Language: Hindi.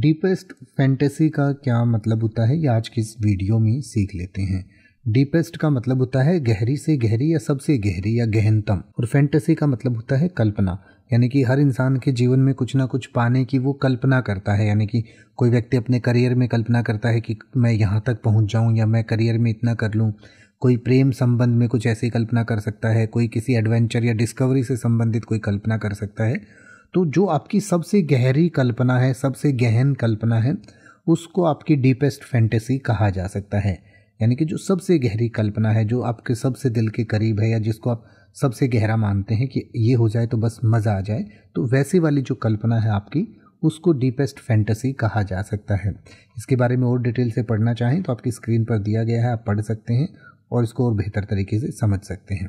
डीपेस्ट फैंटेसी का क्या मतलब होता है ये आज की इस वीडियो में सीख लेते हैं डीपेस्ट का मतलब होता है गहरी से गहरी या सबसे गहरी या गहनतम और फैंटेसी का मतलब होता है कल्पना यानी कि हर इंसान के जीवन में कुछ ना कुछ पाने की वो कल्पना करता है यानी कि कोई व्यक्ति अपने करियर में कल्पना करता है कि मैं यहाँ तक पहुँच जाऊँ या मैं करियर में इतना कर लूँ कोई प्रेम संबंध में कुछ ऐसी कल्पना कर सकता है कोई किसी एडवेंचर या डिस्कवरी से संबंधित कोई कल्पना कर सकता है तो जो आपकी सबसे गहरी कल्पना है सबसे गहन कल्पना है उसको आपकी डीपेस्ट फैंटेसी कहा जा सकता है यानी कि जो सबसे गहरी कल्पना है जो आपके सबसे दिल के करीब है या जिसको आप सबसे गहरा मानते हैं कि ये हो जाए तो बस मज़ा आ जाए तो वैसी वाली जो कल्पना है आपकी उसको डीपेस्ट फैंटेसी कहा जा सकता है इसके बारे में और डिटेल से पढ़ना चाहें तो आपकी स्क्रीन पर दिया गया है आप पढ़ सकते हैं और इसको और बेहतर तरीके से समझ सकते हैं